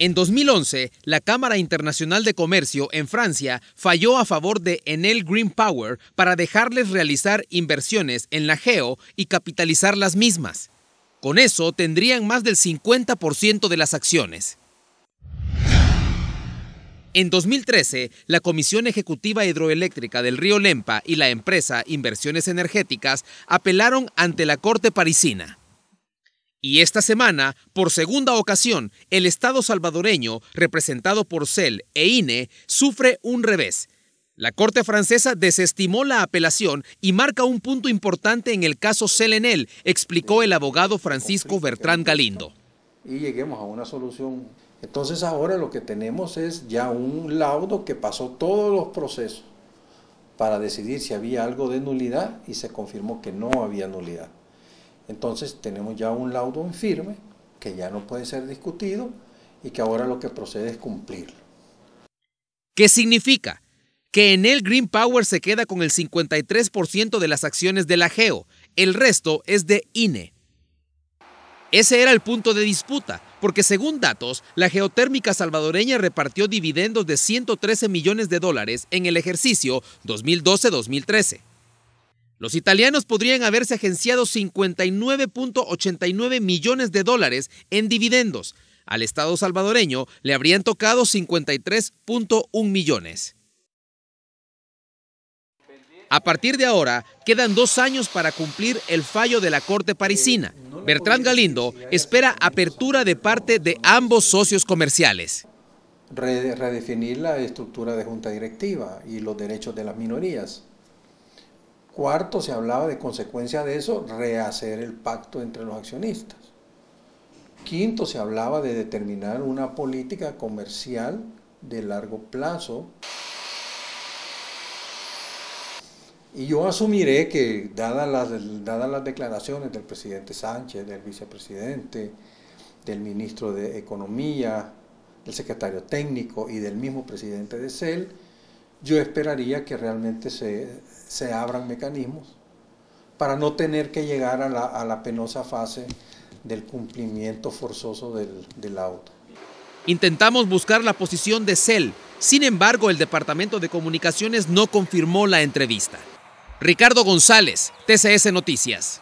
En 2011, la Cámara Internacional de Comercio en Francia falló a favor de Enel Green Power para dejarles realizar inversiones en la geo y capitalizar las mismas. Con eso tendrían más del 50% de las acciones. En 2013, la Comisión Ejecutiva Hidroeléctrica del Río Lempa y la empresa Inversiones Energéticas apelaron ante la Corte Parisina. Y esta semana, por segunda ocasión, el Estado salvadoreño, representado por CEL e INE, sufre un revés. La Corte francesa desestimó la apelación y marca un punto importante en el caso cel él, explicó el abogado Francisco Bertrán Galindo. Y lleguemos a una solución. Entonces ahora lo que tenemos es ya un laudo que pasó todos los procesos para decidir si había algo de nulidad y se confirmó que no había nulidad. Entonces tenemos ya un laudo en firme que ya no puede ser discutido y que ahora lo que procede es cumplirlo. ¿Qué significa? Que en el Green Power se queda con el 53% de las acciones de la GEO, el resto es de INE. Ese era el punto de disputa, porque según datos, la geotérmica salvadoreña repartió dividendos de 113 millones de dólares en el ejercicio 2012-2013. Los italianos podrían haberse agenciado 59.89 millones de dólares en dividendos. Al Estado salvadoreño le habrían tocado 53.1 millones. A partir de ahora, quedan dos años para cumplir el fallo de la Corte Parisina. Bertrand Galindo espera apertura de parte de ambos socios comerciales. Redefinir la estructura de junta directiva y los derechos de las minorías Cuarto, se hablaba de consecuencia de eso, rehacer el pacto entre los accionistas. Quinto, se hablaba de determinar una política comercial de largo plazo. Y yo asumiré que, dadas las, declaraciones del presidente Sánchez, del vicepresidente, del ministro de Economía, del secretario técnico y del mismo presidente de CEL, yo esperaría que realmente se, abran mecanismos para no tener que llegar a la, penosa fase del cumplimiento forzoso del, del auto. Intentamos buscar la posición de CEL, sin embargo el Departamento de Comunicaciones no confirmó la entrevista. Ricardo González, TCS Noticias.